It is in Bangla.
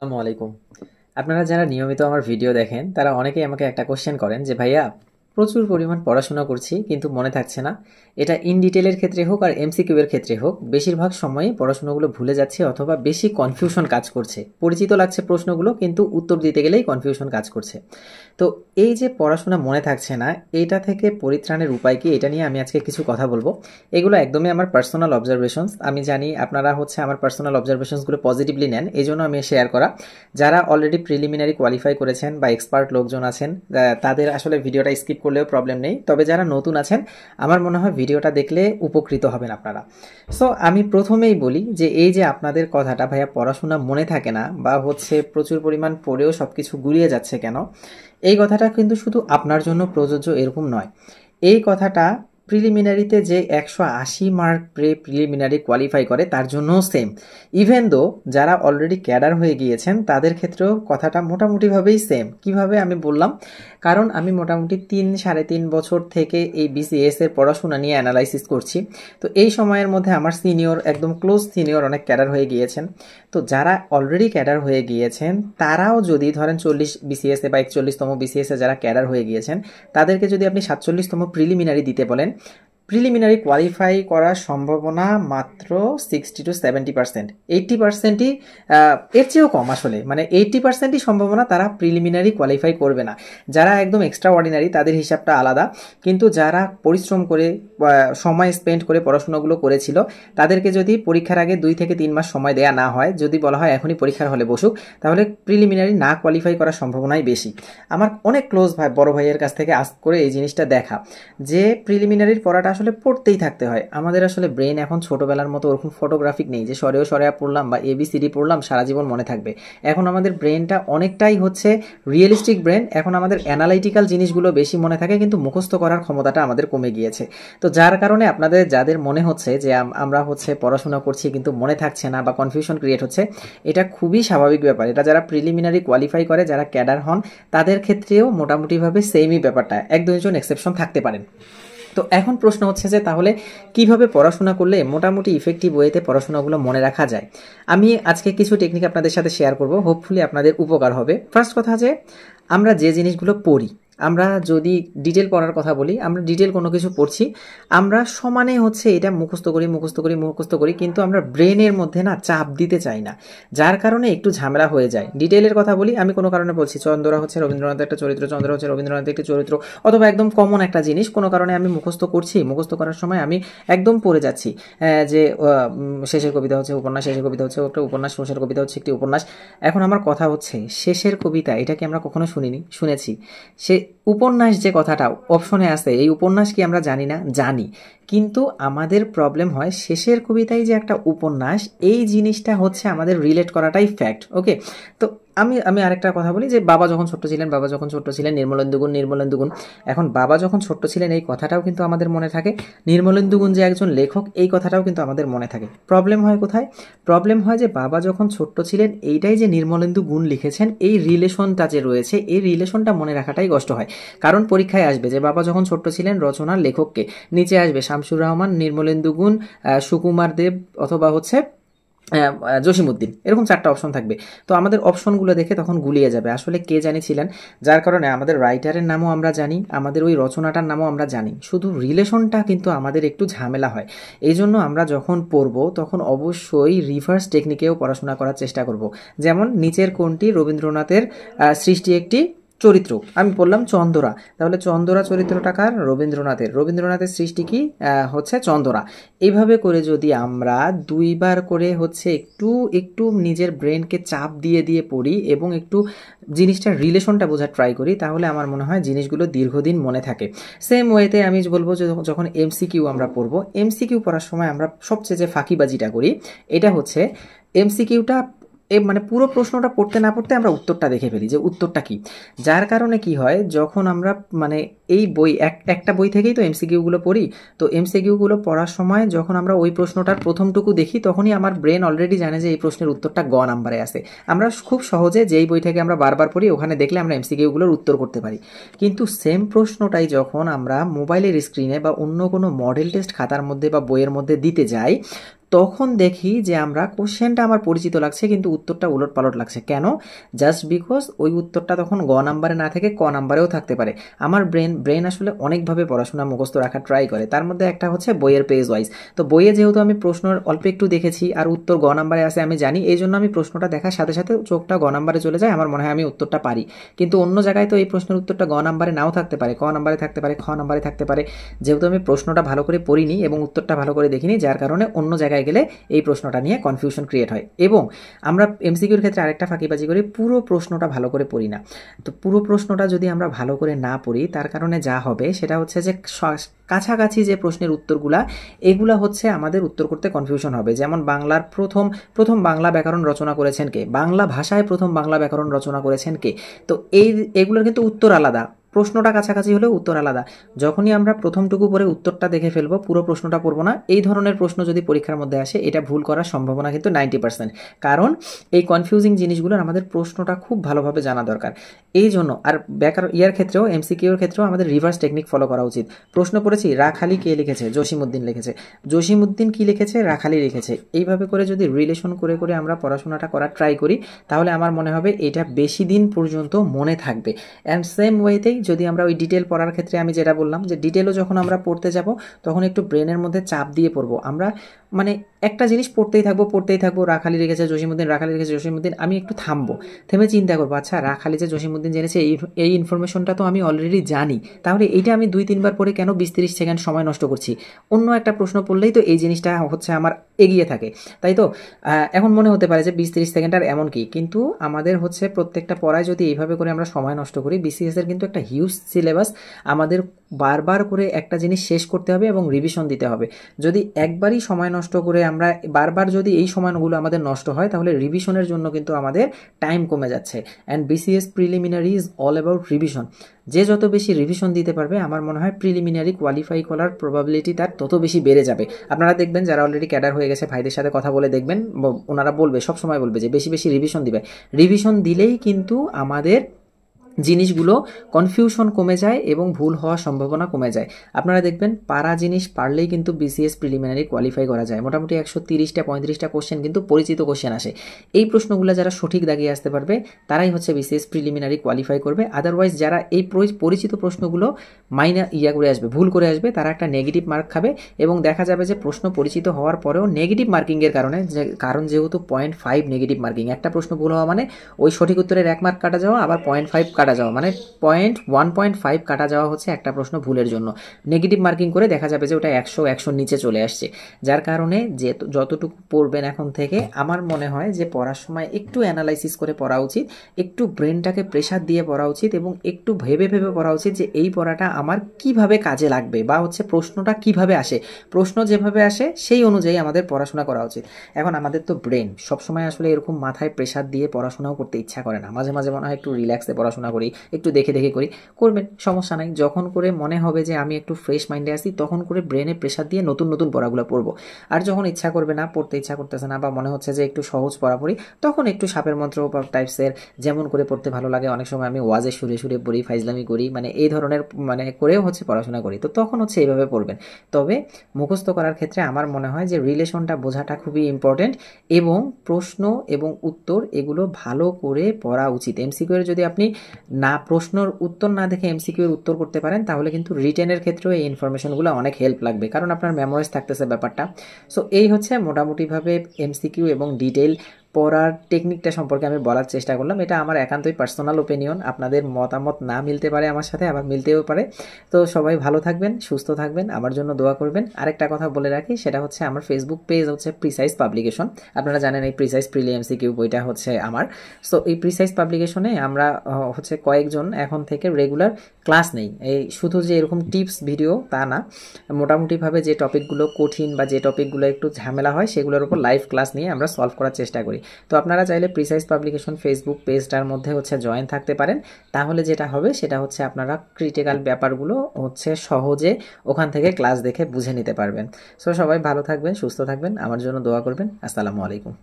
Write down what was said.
আসসালামু আলাইকুম আপনারা যারা নিয়মিত আমার ভিডিও দেখেন তারা অনেকেই আমাকে একটা কোশ্চেন করেন যে ভাইয়া প্রচুর পরিমাণ পড়াশোনা করছি কিন্তু মনে থাকছে না এটা ইন ডিটেলের ক্ষেত্রে হোক আর এমসিকিউ এর ক্ষেত্রে হোক বেশিরভাগ সময়ই পড়াশোনাগুলো ভুলে যাচ্ছে অথবা বেশি কনফিউশন কাজ করছে পরিচিত লাগছে প্রশ্নগুলো কিন্তু উত্তর দিতে গেলেই কনফিউশন কাজ করছে তো এই যে পড়াশোনা মনে থাকছে না এটা থেকে পরিত্রাণের উপায় কি এটা নিয়ে আমি আজকে কিছু কথা বলবো এগুলো একদমই আমার পার্সোনাল অবজারভেশনস আমি জানি আপনারা হচ্ছে আমার পার্সোনাল অবজারভেশনসগুলো পজিটিভলি নেন এই জন্য আমি শেয়ার করা যারা অলরেডি প্রিলিমিনারি কোয়ালিফাই করেছেন বা এক্সপার্ট লোকজন আছেন তাদের আসলে ভিডিওটা স্কিপ করলেও প্রবলেম নেই তবে যারা নতুন আছেন আমার মনে হয় ভিডিওটা দেখলে উপকৃত হবেন আপনারা সো আমি প্রথমেই বলি যে এই যে আপনাদের কথাটা ভাইয়া পড়াশোনা মনে থাকে না বা হচ্ছে প্রচুর পরিমাণ পড়েও সব কিছু গুলিয়ে যাচ্ছে কেন এই কথাটা কিন্তু শুধু আপনার জন্য প্রযোজ্য এরকম নয় এই কথাটা প্রিলিমিনারিতে যে একশো আশি মার্ক প্রে প্রিলিমিনারি কোয়ালিফাই করে তার জন্যও সেম ইভেন দো যারা অলরেডি ক্যাডার হয়ে গিয়েছেন তাদের ক্ষেত্রেও কথাটা মোটামুটিভাবেই সেম কিভাবে আমি বললাম কারণ আমি মোটামুটি তিন সাড়ে তিন বছর থেকে এই বিসিএস এর পড়াশোনা নিয়ে অ্যানালাইসিস করছি তো এই সময়ের মধ্যে আমার সিনিয়র একদম ক্লোজ সিনিয়র অনেক ক্যাডার হয়ে গিয়েছেন তো যারা অলরেডি ক্যাডার হয়ে গিয়েছেন তারাও যদি ধরেন চল্লিশ এ বা একচল্লিশতম এ যারা ক্যাডার হয়ে গিয়েছেন তাদেরকে যদি আপনি সাতচল্লিশতম প্রিলিমিনারি দিতে বলেন প্রিলিমিনারি কোয়ালিফাই করার সম্ভাবনা মাত্র sixty two seventy percent eighty পার্সেন্টই এর চেয়েও কম আসলে মানে এইটটি পার্সেন্টই সম্ভাবনা তারা প্রিলিমিনারি কোয়ালিফাই করবে না যারা একদম এক্সট্রা অর্ডিনারি তাদের হিসাবটা আলাদা কিন্তু যারা পরিশ্রম করে সময় স্পেন্ড করে পড়াশোনাগুলো করেছিল তাদেরকে যদি পরীক্ষার আগে দুই থেকে তিন মাস সময় দেয়া না হয় যদি বলা হয় এখনই পরীক্ষার হলে বসুক তাহলে প্রিলিমিনারি না কোয়ালিফাই করার সম্ভাবনাই বেশি আমার অনেক ক্লোজ ভাই বড় ভাইয়ের কাছ থেকে আস করে এই জিনিসটা দেখা যে প্রিলিমিনারির পড়াটা আসলে পড়তেই থাকতে হয় আমাদের আসলে ব্রেন এখন ছোটোবেলার মতো ওরকম ফটোগ্রাফিক নেই যে সরেও সরেয়া পড়লাম বা এবিসিডি পড়লাম সারা জীবন মনে থাকবে এখন আমাদের ব্রেনটা অনেকটাই হচ্ছে রিয়েলিস্টিক ব্রেন এখন আমাদের অ্যানালাইটিক্যাল জিনিসগুলো বেশি মনে থাকে কিন্তু মুখস্থ করার ক্ষমতাটা আমাদের কমে গিয়েছে তো যার কারণে আপনাদের যাদের মনে হচ্ছে যে আমরা হচ্ছে পড়াশোনা করছি কিন্তু মনে থাকছে না বা কনফিউশন ক্রিয়েট হচ্ছে এটা খুবই স্বাভাবিক ব্যাপার এটা যারা প্রিলিমিনারি কোয়ালিফাই করে যারা ক্যাডার হন তাদের ক্ষেত্রেও মোটামুটিভাবে সেমই ব্যাপারটা এক দুজন এক্সেপশন থাকতে পারেন তো এখন প্রশ্ন হচ্ছে যে তাহলে কিভাবে পড়াশোনা করলে মোটামুটি ইফেক্টিভ ওয়েতে পড়াশোনাগুলো মনে রাখা যায় আমি আজকে কিছু টেকনিক আপনাদের সাথে শেয়ার করব হোপফুলি আপনাদের উপকার হবে ফার্স্ট কথা যে আমরা যে জিনিসগুলো পড়ি আমরা যদি ডিটেল পড়ার কথা বলি আমরা ডিটেল কোনো কিছু পড়ছি আমরা সমানে হচ্ছে এটা মুখস্থ করি মুখস্থ করি মুখস্থ করি কিন্তু আমরা ব্রেনের মধ্যে না চাপ দিতে চাই না যার কারণে একটু ঝামেলা হয়ে যায় ডিটেলের কথা বলি আমি কোনো কারণে বলছি চন্দ্রা হচ্ছে রবীন্দ্রনাথের একটা চরিত্র চন্দ্র হচ্ছে রবীন্দ্রনাথের একটি চরিত্র অথবা একদম কমন একটা জিনিস কোনো কারণে আমি মুখস্থ করছি মুখস্থ করার সময় আমি একদম পড়ে যাচ্ছি যে শেষের কবিতা হচ্ছে উপন্যাস শেষের কবিতা হচ্ছে একটা উপন্যাস শেষের কবিতা হচ্ছে একটি উপন্যাস এখন আমার কথা হচ্ছে শেষের কবিতা এটাকে আমরা কখনো শুনিনি শুনেছি সে উপন্যাস যে কথাটা অপশনে আছে এই উপন্যাস কি আমরা জানি না জানি কিন্তু আমাদের প্রবলেম হয় শেষের কবিতায় যে একটা উপন্যাস এই জিনিসটা হচ্ছে আমাদের রিলেট করাটাই ফ্যাক্ট ওকে তো আমি আমি আরেকটা কথা বলি যে বাবা যখন ছোট্ট ছিলেন বাবা যখন ছোট্ট ছিলেন নির্মলেন্দুগুণ নির্মলেন্দুগুণ এখন বাবা যখন ছোট্ট ছিলেন এই কথাটাও কিন্তু আমাদের মনে থাকে নির্মলেন্দুগুণ যে একজন লেখক এই কথাটাও কিন্তু আমাদের মনে থাকে প্রবলেম হয় কোথায় প্রবলেম হয় যে বাবা যখন ছোট্ট ছিলেন এইটাই যে নির্মলেন্দু গুণ লিখেছেন এই রিলেশনটা যে রয়েছে এই রিলেশনটা মনে রাখাটাই কষ্ট হয় কারণ পরীক্ষায় আসবে যে বাবা যখন ছোট্ট ছিলেন রচনার লেখককে নিচে আসবে শামসুর রহমান নির্মলেন্দু গুণ সুকুমার দেব অথবা হচ্ছে জসিমুদ্দিন এরকম চারটা অপশন থাকবে তো আমাদের অপশনগুলো দেখে তখন গুলিয়ে যাবে আসলে কে জানিয়েছিলেন যার কারণে আমাদের রাইটারের নামও আমরা জানি আমাদের ওই রচনাটার নামও আমরা জানি শুধু রিলেশনটা কিন্তু আমাদের একটু ঝামেলা হয় এই জন্য আমরা যখন পড়ব তখন অবশ্যই রিভার্স টেকনিকেও পড়াশোনা করার চেষ্টা করব যেমন নিচের কোনটি রবীন্দ্রনাথের সৃষ্টি একটি চরিত্র আমি বললাম চন্দরা তাহলে চন্দরা চরিত্রটা কার রবীন্দ্রনাথের রবীন্দ্রনাথের সৃষ্টি কি হচ্ছে চন্দরা এইভাবে করে যদি আমরা দুইবার করে হচ্ছে একটু একটু নিজের ব্রেনকে চাপ দিয়ে দিয়ে পড়ি এবং একটু জিনিসটার রিলেশনটা বোঝার ট্রাই করি তাহলে আমার মনে হয় জিনিসগুলো দীর্ঘদিন মনে থাকে সেম ওয়েতে আমি বলবো যে যখন এমসিকিউ আমরা পড়বো এমসিকিউ পড়ার সময় আমরা সবচেয়ে যে ফাঁকিবাজিটা করি এটা হচ্ছে এমসিকিউটা এ মানে পুরো প্রশ্নটা পড়তে না পড়তে আমরা উত্তরটা দেখে ফেলি যে উত্তরটা কি যার কারণে কি হয় যখন আমরা মানে এই বই এক একটা বই থেকেই তো এমসিকিউগুলো পড়ি তো এমসিকিউগুলো পড়ার সময় যখন আমরা ওই প্রশ্নটার প্রথমটুকু দেখি তখনই আমার ব্রেন অলরেডি জানে যে এই প্রশ্নের উত্তরটা গ নাম্বারে আসে আমরা খুব সহজে যেই বই থেকে আমরা বারবার পড়ি ওখানে দেখলে আমরা এমসিকিউগুলোর উত্তর করতে পারি কিন্তু সেম প্রশ্নটাই যখন আমরা মোবাইলের স্ক্রিনে বা অন্য কোনো মডেল টেস্ট খাতার মধ্যে বা বইয়ের মধ্যে দিতে যাই তখন দেখি যে আমরা কোশ্চেনটা আমার পরিচিত লাগছে কিন্তু উত্তরটা উলট পালট লাগছে কেন জাস্ট বিকজ ওই উত্তরটা তখন গ নাম্বারে না থেকে ক নাম্বারেও থাকতে পারে আমার ব্রেন ব্রেন আসলে অনেকভাবে পড়াশোনা মুখস্থ রাখা ট্রাই করে তার মধ্যে একটা হচ্ছে বইয়ের পেজ ওয়াইজ তো বইয়ে যেহেতু আমি প্রশ্ন অল্প একটু দেখেছি আর উত্তর গ নাম্বারে আসে আমি জানি এই জন্য আমি প্রশ্নটা দেখার সাথে সাথে চোখটা গ নাম্বারে চলে যায় আমার মনে হয় আমি উত্তরটা পারি কিন্তু অন্য জায়গায় তো এই প্রশ্নের উত্তরটা গ নাম্বারে নাও থাকতে পারে ক নাম্বারে থাকতে পারে খ নাম্বারে থাকতে পারে যেহেতু আমি প্রশ্নটা ভালো করে পড়িনি এবং উত্তরটা ভালো করে দেখিনি যার কারণে অন্য জায়গায় জায়গায় গেলে এই প্রশ্নটা নিয়ে কনফিউশন ক্রিয়েট হয় এবং আমরা এমসিকিউর ক্ষেত্রে আরেকটা ফাঁকিবাজি করি পুরো প্রশ্নটা ভালো করে পড়ি না তো পুরো প্রশ্নটা যদি আমরা ভালো করে না পড়ি তার কারণে যা হবে সেটা হচ্ছে যে কাছাকাছি যে প্রশ্নের উত্তরগুলা এগুলা হচ্ছে আমাদের উত্তর করতে কনফিউশন হবে যেমন বাংলার প্রথম প্রথম বাংলা ব্যাকরণ রচনা করেছেন কে বাংলা ভাষায় প্রথম বাংলা ব্যাকরণ রচনা করেছেন কে তো এই এগুলোর কিন্তু উত্তর আলাদা প্রশ্নটা কাছাকাছি হলেও উত্তর আলাদা যখনই আমরা প্রথমটুকু পরে উত্তরটা দেখে ফেলবো পুরো প্রশ্নটা পড়বো না এই ধরনের প্রশ্ন যদি পরীক্ষার মধ্যে আসে এটা ভুল করার সম্ভাবনা কিন্তু নাইনটি পার্সেন্ট কারণ এই কনফিউজিং জিনিসগুলোর আমাদের প্রশ্নটা খুব ভালোভাবে জানা দরকার এই জন্য আর ব্যাকার ইয়ার ক্ষেত্রেও এমসিকিউর ক্ষেত্রেও আমাদের রিভার্স টেকনিক ফলো করা উচিত প্রশ্ন করেছি রাখালি কে লিখেছে জসিমুদ্দিন লিখেছে জসিমুদ্দিন কি লিখেছে রাখালি লিখেছে এইভাবে করে যদি রিলেশন করে করে আমরা পড়াশোনাটা করার ট্রাই করি তাহলে আমার মনে হবে এটা বেশি দিন পর্যন্ত মনে থাকবে অ্যান্ড সেম ওয়েতেই যদি আমরা ওই ডিটেল পড়ার ক্ষেত্রে আমি যেটা বললাম যে ডিটেলও যখন আমরা পড়তে যাব তখন একটু ব্রেনের মধ্যে চাপ দিয়ে পড়বো আমরা মানে একটা জিনিস পড়তেই থাকবো পড়তেই থাকবো রাখালি রেখেছে জসিমুদ্দিন রাখালি রেখেছে জসিমুদ্দিন আমি একটু থামবো থেমে চিন্তা করবো আচ্ছা রাখালি যে জসিমুদ্দিন জেনেছে এই এই ইনফরমেশনটা তো আমি অলরেডি জানি তাহলে এইটা আমি দুই তিনবার পরে কেন বিশ তিরিশ সেকেন্ড সময় নষ্ট করছি অন্য একটা প্রশ্ন পড়লেই তো এই জিনিসটা হচ্ছে আমার এগিয়ে থাকে তাই তো এখন মনে হতে পারে যে বিশ তিরিশ সেকেন্ড আর এমন কি কিন্তু আমাদের হচ্ছে প্রত্যেকটা পড়ায় যদি এইভাবে করে আমরা সময় নষ্ট করি বিসিএসের কিন্তু একটা হিউজ সিলেবাস আমাদের বারবার করে একটা জিনিস শেষ করতে হবে এবং রিভিশন দিতে হবে যদি একবারই সময় নষ্ট করে আমরা বারবার যদি এই সময়গুলো আমাদের নষ্ট হয় তাহলে রিভিশনের জন্য কিন্তু আমাদের টাইম কমে যাচ্ছে and BCS preliminary is all about revision যে যত বেশি রিভিশন দিতে পারবে আমার মনে হয় প্রিলিমিনারি কোয়ালিফাই করার প্রবাবিলিটি তার তত বেশি বেড়ে যাবে আপনারা দেখবেন যারা অলরেডি ক্যাডার হয়ে গেছে ভাইদের সাথে কথা বলে দেখবেন ওনারা বলবে সবসময় বলবে যে বেশি বেশি রিভিশন দিবে রিভিশন দিলেই কিন্তু আমাদের জিনিসগুলো কনফিউশন কমে যায় এবং ভুল হওয়ার সম্ভাবনা কমে যায় আপনারা দেখবেন পারা জিনিস পারলেই কিন্তু বিসিএস প্রিলিমিনারি কোয়ালিফাই করা যায় মোটামুটি একশো তিরিশটা পঁয়ত্রিশটা কোশ্চেন কিন্তু পরিচিত কোশ্চেন আসে এই প্রশ্নগুলো যারা সঠিক দাগিয়ে আসতে পারবে তারাই হচ্ছে বিসিএস প্রিলিমিনারি কোয়ালিফাই করবে আদারওয়াইজ যারা এই পরিচিত প্রশ্নগুলো মাইনা ইয়া করে আসবে ভুল করে আসবে তারা একটা নেগেটিভ মার্ক খাবে এবং দেখা যাবে যে প্রশ্ন পরিচিত হওয়ার পরেও নেগেটিভ মার্কিংয়ের কারণে যে কারণ যেহেতু পয়েন্ট ফাইভ নেগেটিভ মার্কিং একটা প্রশ্ন ভুল হওয়া মানে ওই সঠিক উত্তরের এক মার্ক কাটা যাওয়া আবার পয়েন্ট ফাইভ কাটা কাটা যাওয়া মানে পয়েন্ট ওয়ান পয়েন্ট ফাইভ কাটা যাওয়া হচ্ছে একটা প্রশ্ন ভুলের জন্য নেগেটিভ মার্কিং করে দেখা যাবে যে ওটা একশো একশোর নিচে চলে আসছে যার কারণে যে যতটুকু পড়বেন এখন থেকে আমার মনে হয় যে পড়ার সময় একটু অ্যানালাইসিস করে পড়া উচিত একটু ব্রেনটাকে প্রেশার দিয়ে পড়া উচিত এবং একটু ভেবে ভেবে পড়া উচিত যে এই পড়াটা আমার কিভাবে কাজে লাগবে বা হচ্ছে প্রশ্নটা কিভাবে আসে প্রশ্ন যেভাবে আসে সেই অনুযায়ী আমাদের পড়াশোনা করা উচিত এখন আমাদের তো ব্রেন সবসময় আসলে এরকম মাথায় প্রেশার দিয়ে পড়াশোনাও করতে ইচ্ছা করে না মাঝে মাঝে মনে হয় একটু রিল্যাক্সে পড়াশোনা করি একটু দেখে দেখে করি করবেন সমস্যা নাই যখন করে মনে হবে যে আমি একটু ফ্রেশ মাইন্ডে আসি তখন করে ব্রেনে প্রেশার দিয়ে নতুন নতুন পড়াগুলো পড়বো আর যখন ইচ্ছা করবে না পড়তে ইচ্ছা করতেছে না বা মনে হচ্ছে যে একটু সহজ পড়া পড়ি তখন একটু সাপের মন্ত্র টাইপসের যেমন করে পড়তে ভালো লাগে অনেক সময় আমি ওয়াজে সুরে সুরে পড়ি ফাইজলামি করি মানে এই ধরনের মানে করেও হচ্ছে পড়াশোনা করি তো তখন হচ্ছে এইভাবে পড়বেন তবে মুখস্থ করার ক্ষেত্রে আমার মনে হয় যে রিলেশনটা বোঝাটা খুবই ইম্পর্টেন্ট এবং প্রশ্ন এবং উত্তর এগুলো ভালো করে পড়া উচিত এমসিকিউ এর যদি আপনি না প্রশ্নর উত্তর না দেখে এমসিকিউ এর উত্তর করতে পারেন তাহলে কিন্তু রিটেনের ক্ষেত্রেও এই ইনফরমেশনগুলো অনেক হেল্প লাগবে কারণ আপনার মেমোরাইজ থাকতেছে ব্যাপারটা সো এই হচ্ছে মোটামুটিভাবে এমসিকিউ এবং ডিটেইল পড়ার টেকনিকটা সম্পর্কে আমি বলার চেষ্টা করলাম এটা আমার একান্তই পার্সোনাল ওপিনিয়ন আপনাদের মতামত না মিলতে পারে আমার সাথে আবার মিলতেও পারে তো সবাই ভালো থাকবেন সুস্থ থাকবেন আমার জন্য দোয়া করবেন আরেকটা কথা বলে রাখি সেটা হচ্ছে আমার ফেসবুক পেজ হচ্ছে প্রিসাইজ পাবলিকেশন আপনারা জানেন এই প্রিসাইজ প্রিলিয়ামসি কিউ বইটা হচ্ছে আমার সো এই প্রিসাইজ পাবলিকেশনে আমরা হচ্ছে কয়েকজন এখন থেকে রেগুলার ক্লাস নেই এই শুধু যে এরকম টিপস ভিডিও তা না মোটামুটিভাবে যে টপিকগুলো কঠিন বা যে টপিকগুলো একটু ঝামেলা হয় সেগুলোর উপর লাইভ ক্লাস নিয়ে আমরা সলভ করার চেষ্টা করি তো আপনারা চাইলে প্রিসাইজ পাবলিকেশন ফেসবুক পেজটার মধ্যে হচ্ছে জয়েন থাকতে পারেন তাহলে যেটা হবে সেটা হচ্ছে আপনারা ক্রিটিক্যাল ব্যাপারগুলো হচ্ছে সহজে ওখান থেকে ক্লাস দেখে বুঝে নিতে পারবেন সো সবাই ভালো থাকবেন সুস্থ থাকবেন আমার জন্য দোয়া করবেন আসসালামু আলাইকুম